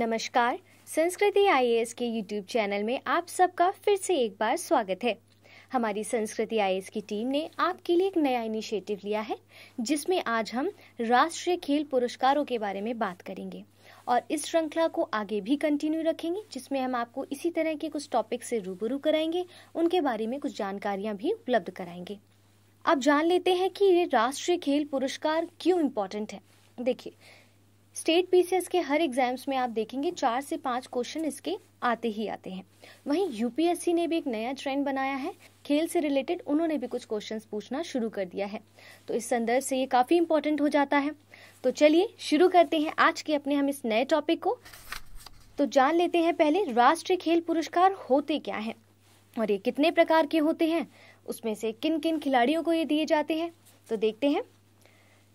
नमस्कार संस्कृति आई के यूट्यूब चैनल में आप सबका फिर से एक बार स्वागत है हमारी संस्कृति आई की टीम ने आपके लिए एक नया इनिशिएटिव लिया है जिसमें आज हम राष्ट्रीय खेल पुरस्कारों के बारे में बात करेंगे और इस श्रृंखला को आगे भी कंटिन्यू रखेंगे जिसमें हम आपको इसी तरह के कुछ टॉपिक से रूबरू कराएंगे उनके बारे में कुछ जानकारियाँ भी उपलब्ध कराएंगे अब जान लेते हैं कि ये राष्ट्रीय खेल पुरस्कार क्यों इम्पोर्टेंट है देखिए स्टेट पीसीएस के हर एग्जाम्स में आप देखेंगे चार से पांच क्वेश्चन इसके आते ही आते हैं वहीं यूपीएससी ने भी एक नया ट्रेंड बनाया है खेल से रिलेटेड उन्होंने भी कुछ क्वेश्चंस पूछना शुरू कर दिया है तो इस संदर्भ से ये काफ़ी इंपॉर्टेंट हो जाता है तो चलिए शुरू करते हैं आज के अपने हम इस नए टॉपिक को तो जान लेते हैं पहले राष्ट्रीय खेल पुरस्कार होते क्या हैं और ये कितने प्रकार के होते हैं उसमें से किन किन खिलाड़ियों को ये दिए जाते हैं तो देखते हैं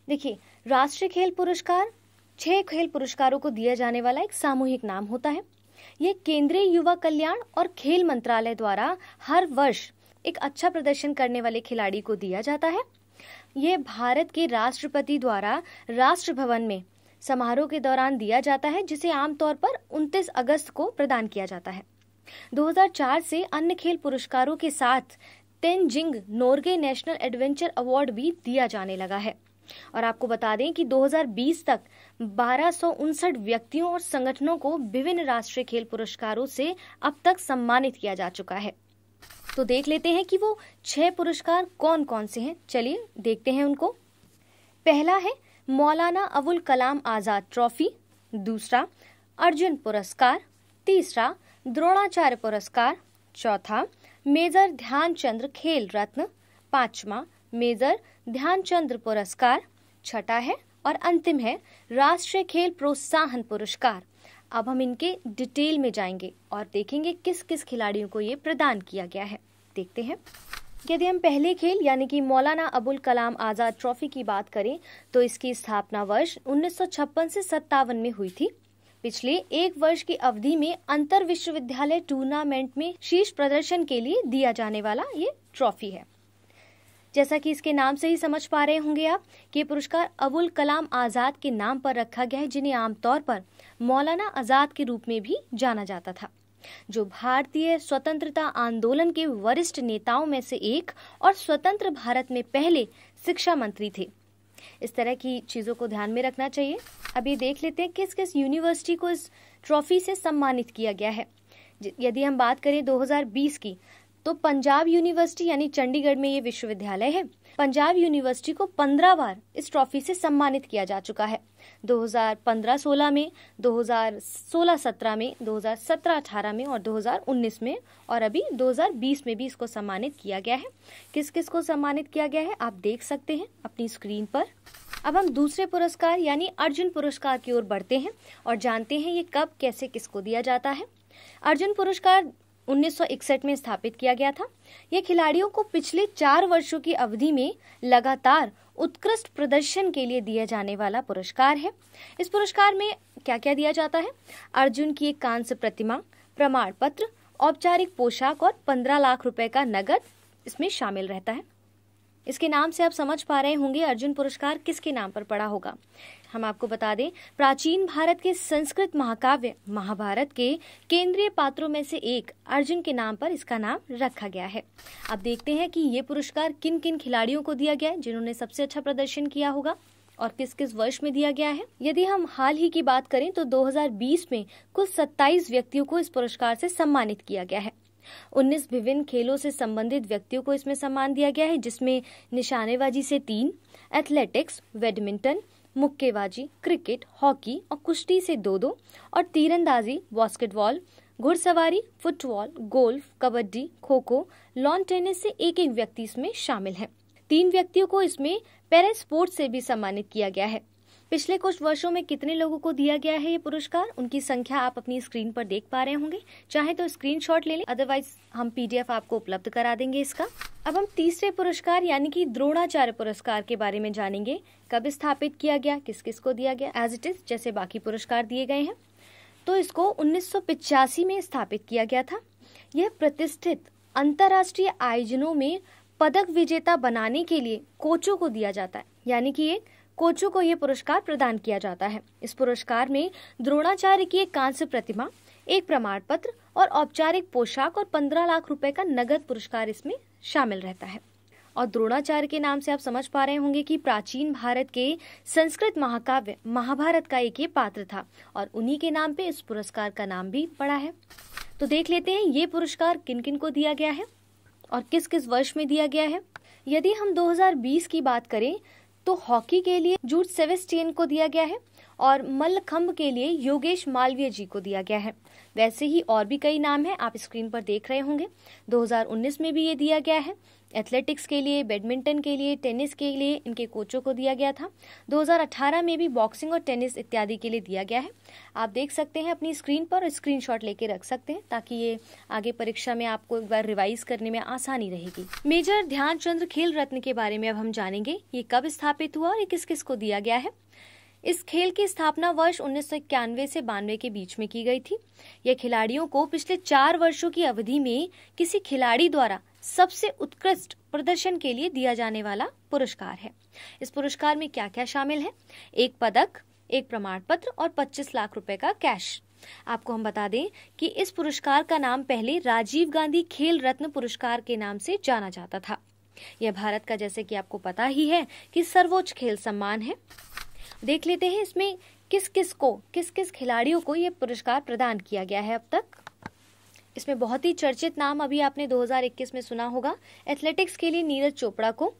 देखिए राष्ट्रीय खेल पुरस्कार छह खेल पुरस्कारों को दिया जाने वाला एक सामूहिक नाम होता है ये केंद्रीय युवा कल्याण और खेल मंत्रालय द्वारा हर वर्ष एक अच्छा प्रदर्शन करने वाले खिलाड़ी को दिया जाता है ये भारत के राष्ट्रपति द्वारा राष्ट्र भवन में समारोह के दौरान दिया जाता है जिसे आमतौर पर 29 अगस्त को प्रदान किया जाता है 2004 से अन्य खेल पुरस्कारों के साथ Tenzing Norgay national adventure award भी दिया जाने लगा है और आपको बता दें कि 2020 तक बारह व्यक्तियों और संगठनों को विभिन्न राष्ट्रीय खेल पुरस्कारों से अब तक सम्मानित किया जा चुका है तो देख लेते हैं कि वो छह पुरस्कार कौन कौन से हैं चलिए देखते हैं उनको पहला है मौलाना अबुल कलाम आज़ाद ट्रॉफी दूसरा अर्जुन पुरस्कार तीसरा द्रोणाचार्य पुरस्कार चौथा मेजर ध्यानचंद्र खेल रत्न पांचवा मेजर ध्यानचंद्र पुरस्कार छठा है और अंतिम है राष्ट्रीय खेल प्रोत्साहन पुरस्कार अब हम इनके डिटेल में जाएंगे और देखेंगे किस किस खिलाड़ियों को ये प्रदान किया गया है देखते हैं यदि हम पहले खेल यानी कि मौलाना अबुल कलाम आज़ाद ट्रॉफी की बात करें तो इसकी स्थापना वर्ष उन्नीस से सत्तावन में हुई थी पिछले एक वर्ष की अवधि में अंतर विश्वविद्यालय टूर्नामेंट में शीर्ष प्रदर्शन के लिए दिया जाने वाला ये ट्रॉफी है जैसा कि इसके नाम से ही समझ पा रहे होंगे आप कि ये पुरस्कार अबुल कलाम आज़ाद के नाम पर रखा गया है जिन्हें आमतौर पर मौलाना आज़ाद के रूप में भी जाना जाता था जो भारतीय स्वतंत्रता आंदोलन के वरिष्ठ नेताओं में से एक और स्वतंत्र भारत में पहले शिक्षा मंत्री थे इस तरह की चीज़ों को ध्यान में रखना चाहिए अभी देख लेते हैं किस किस यूनिवर्सिटी को इस ट्रॉफी से सम्मानित किया गया है यदि हम बात करें 2020 की तो पंजाब यूनिवर्सिटी यानी चंडीगढ़ में ये विश्वविद्यालय है पंजाब यूनिवर्सिटी को पंद्रह बार इस ट्रॉफी से सम्मानित किया जा चुका है 2015-16 में 2016-17 में 2017-18 में और 2019 में और अभी 2020 में भी इसको सम्मानित किया गया है किस किस को सम्मानित किया गया है आप देख सकते हैं अपनी स्क्रीन पर अब हम दूसरे पुरस्कार यानी अर्जुन पुरस्कार की ओर बढ़ते हैं और जानते हैं ये कब कैसे किसको दिया जाता है अर्जुन पुरस्कार 1961 में स्थापित किया गया था यह खिलाड़ियों को पिछले चार वर्षों की अवधि में लगातार उत्कृष्ट प्रदर्शन के लिए दिया जाने वाला पुरस्कार है इस पुरस्कार में क्या क्या दिया जाता है अर्जुन की एक कांस्य प्रतिमा प्रमाण पत्र औपचारिक पोशाक और पंद्रह लाख रुपए का नगद इसमें शामिल रहता है इसके नाम से आप समझ पा रहे होंगे अर्जुन पुरस्कार किसके नाम पर पड़ा होगा हम आपको बता दें प्राचीन भारत के संस्कृत महाकाव्य महाभारत के केंद्रीय पात्रों में से एक अर्जुन के नाम पर इसका नाम रखा गया है अब देखते हैं कि ये पुरस्कार किन किन खिलाड़ियों को दिया गया है जिन्होंने सबसे अच्छा प्रदर्शन किया होगा और किस किस वर्ष में दिया गया है यदि हम हाल ही की बात करें तो 2020 में कुल 27 व्यक्तियों को इस पुरस्कार से सम्मानित किया गया है 19 विभिन्न खेलों से संबंधित व्यक्तियों को इसमें सम्मान दिया गया है जिसमें निशानेबाजी से तीन एथलेटिक्स बैडमिंटन मुक्केबाजी क्रिकेट हॉकी और कुश्ती से दो दो और तीरंदाजी बास्केटबॉल घुड़सवारी फुटबॉल गोल्फ कबड्डी खो खो लॉन टेनिस से एक एक व्यक्ति इसमें शामिल है तीन व्यक्तियों को इसमें पैरा स्पोर्ट से भी सम्मानित किया गया है पिछले कुछ वर्षों में कितने लोगों को दिया गया है ये पुरस्कार उनकी संख्या आप अपनी स्क्रीन पर देख पा रहे होंगे चाहे तो स्क्रीनशॉट ले लें अदरवाइज हम पीडीएफ आपको उपलब्ध करा देंगे इसका अब हम तीसरे पुरस्कार यानी कि द्रोणाचार्य पुरस्कार के बारे में जानेंगे कब स्थापित किया गया किस किस को दिया गया एज इट इज जैसे बाकी पुरस्कार दिए गए हैं तो इसको उन्नीस में स्थापित किया गया था यह प्रतिष्ठित अंतर्राष्ट्रीय आयोजनों में पदक विजेता बनाने के लिए कोचों को दिया जाता है यानी कि एक कोचों को यह पुरस्कार प्रदान किया जाता है इस पुरस्कार में द्रोणाचार्य की एक कांस्य प्रतिमा एक प्रमाण पत्र और औपचारिक पोशाक और पंद्रह लाख रुपए का नगद पुरस्कार इसमें शामिल रहता है और द्रोणाचार्य के नाम से आप समझ पा रहे होंगे कि प्राचीन भारत के संस्कृत महाकाव्य महाभारत का एक ये पात्र था और उन्हीं के नाम पे इस पुरस्कार का नाम भी पड़ा है तो देख लेते हैं ये पुरस्कार किन किन को दिया गया है और किस किस वर्ष में दिया गया है यदि हम 2020 की बात करें तो हॉकी के लिए जूट सेवेस्टियन को दिया गया है और मल्लखंभ के लिए योगेश मालवीय जी को दिया गया है वैसे ही और भी कई नाम हैं आप स्क्रीन पर देख रहे होंगे 2019 में भी ये दिया गया है एथलेटिक्स के लिए बैडमिंटन के लिए टेनिस के लिए इनके कोचों को दिया गया था 2018 में भी बॉक्सिंग और टेनिस इत्यादि के लिए दिया गया है आप देख सकते हैं अपनी स्क्रीन पर स्क्रीन शॉट लेके रख सकते हैं ताकि ये आगे परीक्षा में आपको एक बार रिवाइज करने में आसानी रहेगी मेजर चंद्र खेल रत्न के बारे में अब हम जानेंगे ये कब स्थापित हुआ और ये किस किस को दिया गया है इस खेल की स्थापना वर्ष उन्नीस से बानवे के बीच में की गई थी यह खिलाड़ियों को पिछले चार वर्षों की अवधि में किसी खिलाड़ी द्वारा सबसे उत्कृष्ट प्रदर्शन के लिए दिया जाने वाला पुरस्कार है इस पुरस्कार में क्या क्या शामिल है एक पदक एक प्रमाण पत्र और 25 लाख रुपए का कैश आपको हम बता दें कि इस पुरस्कार का नाम पहले राजीव गांधी खेल रत्न पुरस्कार के नाम से जाना जाता था यह भारत का जैसे कि आपको पता ही है कि सर्वोच्च खेल सम्मान है देख लेते हैं इसमें किस किस को किस किस खिलाड़ियों को यह पुरस्कार प्रदान किया गया है अब तक इसमें बहुत ही चर्चित नाम अभी आपने 2021 में सुना होगा एथलेटिक्स के लिए नीरज चोपड़ा को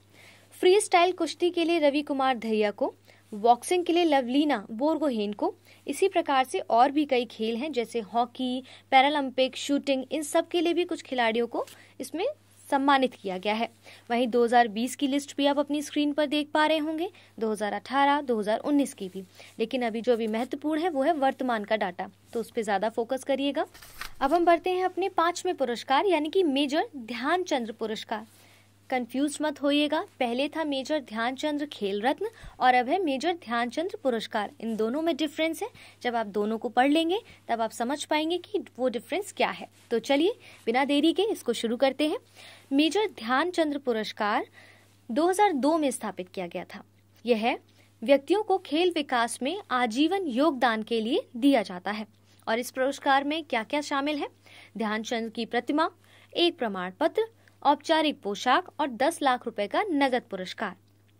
फ्री स्टाइल कुश्ती के लिए रवि कुमार धैया को बॉक्सिंग के लिए लवलीना बोरगोहेन को इसी प्रकार से और भी कई खेल हैं जैसे हॉकी पैरालंपिक शूटिंग इन सब के लिए भी कुछ खिलाड़ियों को इसमें सम्मानित किया गया है वहीं 2020 की लिस्ट भी आप अपनी स्क्रीन पर देख पा रहे होंगे 2018, 2019 की भी लेकिन अभी जो अभी महत्वपूर्ण है वो है वर्तमान का डाटा तो उस पर ज़्यादा फोकस करिएगा अब हम बढ़ते हैं अपने पांचवें पुरस्कार यानी कि मेजर ध्यानचंद्र पुरस्कार कंफ्यूज मत होइएगा पहले था मेजर ध्यानचंद्र खेल रत्न और अब है मेजर ध्यानचंद्र पुरस्कार इन दोनों में डिफरेंस है जब आप दोनों को पढ़ लेंगे तब आप समझ पाएंगे कि वो डिफरेंस क्या है तो चलिए बिना देरी के इसको शुरू करते हैं मेजर ध्यानचंद्र पुरस्कार 2002 में स्थापित किया गया था यह व्यक्तियों को खेल विकास में आजीवन योगदान के लिए दिया जाता है और इस पुरस्कार में क्या क्या शामिल है ध्यानचंद की प्रतिमा एक प्रमाण पत्र औपचारिक पोशाक और दस लाख रुपए का नगद पुरस्कार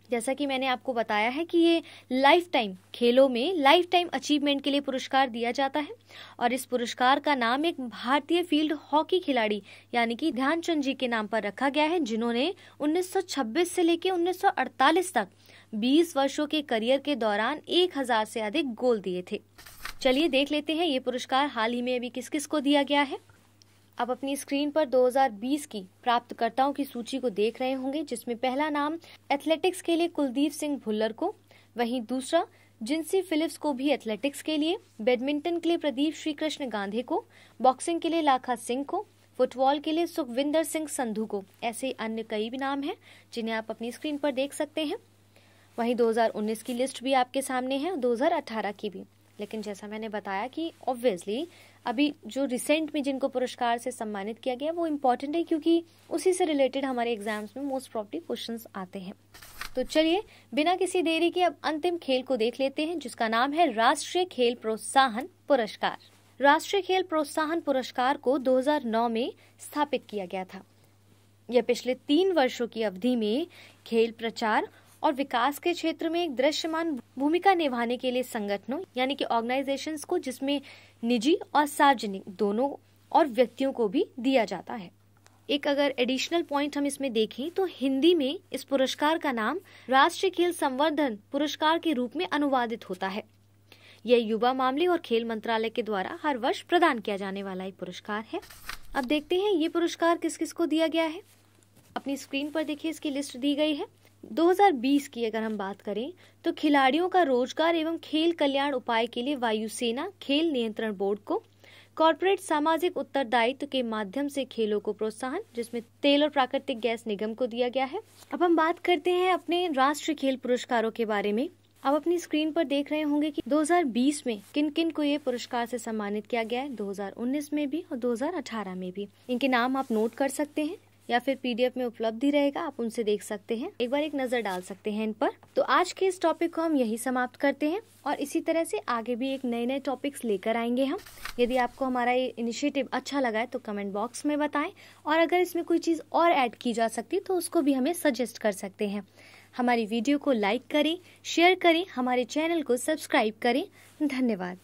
जैसा कि मैंने आपको बताया है कि ये लाइफ टाइम खेलों में लाइफ टाइम अचीवमेंट के लिए पुरस्कार दिया जाता है और इस पुरस्कार का नाम एक भारतीय फील्ड हॉकी खिलाड़ी यानी कि ध्यानचंद जी के नाम पर रखा गया है जिन्होंने 1926 से लेकर 1948 तक 20 वर्षों के करियर के दौरान 1000 से अधिक गोल दिए थे चलिए देख लेते हैं ये पुरस्कार हाल ही में अभी किस किस को दिया गया है आप अपनी स्क्रीन पर 2020 की प्राप्तकर्ताओं की सूची को देख रहे होंगे जिसमें पहला नाम एथलेटिक्स के लिए कुलदीप सिंह भुल्लर को वहीं दूसरा जिन्सी फिलिप्स को भी एथलेटिक्स के लिए बैडमिंटन के लिए प्रदीप श्री कृष्ण गांधी को बॉक्सिंग के लिए लाखा सिंह को फुटबॉल के लिए सुखविंदर सिंह संधू को ऐसे अन्य कई भी नाम हैं जिन्हें आप अपनी स्क्रीन पर देख सकते हैं वहीं 2019 की लिस्ट भी आपके सामने है 2018 की भी लेकिन जैसा मैंने बताया कि ऑब्वियसली अभी जो रिसेंट में जिनको पुरस्कार से सम्मानित किया गया वो इम्पोर्टेंट है क्योंकि उसी से रिलेटेड हमारे एग्जाम्स में मोस्ट प्रॉब्ली क्वेश्चन आते हैं तो चलिए बिना किसी देरी के अब अंतिम खेल को देख लेते हैं जिसका नाम है राष्ट्रीय खेल प्रोत्साहन पुरस्कार राष्ट्रीय खेल प्रोत्साहन पुरस्कार को 2009 में स्थापित किया गया था यह पिछले तीन वर्षों की अवधि में खेल प्रचार और विकास के क्षेत्र में एक दृश्यमान भूमिका निभाने के लिए संगठनों यानी कि ऑर्गेनाइजेशंस को जिसमें निजी और सार्वजनिक दोनों और व्यक्तियों को भी दिया जाता है एक अगर एडिशनल पॉइंट हम इसमें देखें तो हिंदी में इस पुरस्कार का नाम राष्ट्रीय खेल संवर्धन पुरस्कार के रूप में अनुवादित होता है यह युवा मामले और खेल मंत्रालय के द्वारा हर वर्ष प्रदान किया जाने वाला एक पुरस्कार है अब देखते हैं ये पुरस्कार किस किस को दिया गया है अपनी स्क्रीन पर देखिए इसकी लिस्ट दी गई है 2020 की अगर हम बात करें तो खिलाड़ियों का रोजगार एवं खेल कल्याण उपाय के लिए वायुसेना खेल नियंत्रण बोर्ड को कॉरपोरेट सामाजिक उत्तरदायित्व के माध्यम से खेलों को प्रोत्साहन जिसमें तेल और प्राकृतिक गैस निगम को दिया गया है अब हम बात करते हैं अपने राष्ट्रीय खेल पुरस्कारों के बारे में आप अपनी स्क्रीन पर देख रहे होंगे कि 2020 में किन किन को ये पुरस्कार से सम्मानित किया गया है 2019 में भी और 2018 में भी इनके नाम आप नोट कर सकते हैं या फिर पीडीएफ में उपलब्ध ही रहेगा आप उनसे देख सकते हैं एक बार एक नजर डाल सकते हैं इन पर तो आज के इस टॉपिक को हम यही समाप्त करते हैं और इसी तरह से आगे भी एक नए नए टॉपिक्स लेकर आएंगे हम यदि आपको हमारा ये इनिशिएटिव अच्छा लगा है तो कमेंट बॉक्स में बताएं और अगर इसमें कोई चीज़ और ऐड की जा सकती तो उसको भी हमें सजेस्ट कर सकते हैं हमारी वीडियो को लाइक करें शेयर करें हमारे चैनल को सब्सक्राइब करें धन्यवाद